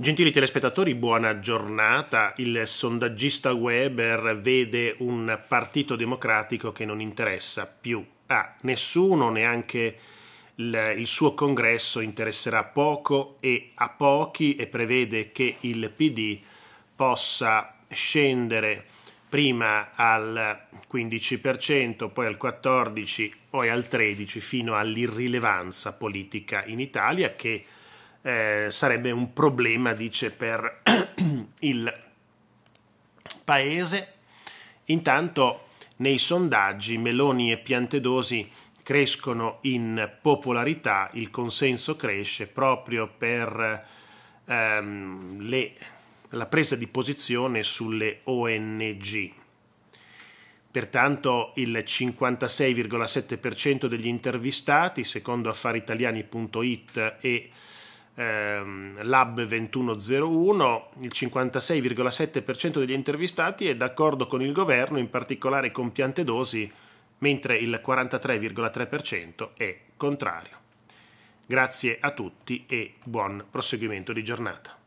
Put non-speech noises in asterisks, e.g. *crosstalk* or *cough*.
Gentili telespettatori, buona giornata. Il sondaggista Weber vede un partito democratico che non interessa più a nessuno, neanche il, suo congresso interesserà poco e a pochi e prevede che il PD possa scendere prima al 15%, poi al 14%, poi al 13% fino all'irrilevanza politica in Italia che eh, sarebbe un problema, dice, per *clears throat* il paese. Intanto nei sondaggi Meloni e Piantedosi crescono in popolarità, il consenso cresce proprio per ehm, le, la presa di posizione sulle ONG. Pertanto il 56,7% degli intervistati, secondo affaritaliani.it e ehm, Lab 2101, il 56,7% degli intervistati è d'accordo con il governo, in particolare con Piantedosi, mentre il 43,3% è contrario. Grazie a tutti e buon proseguimento di giornata.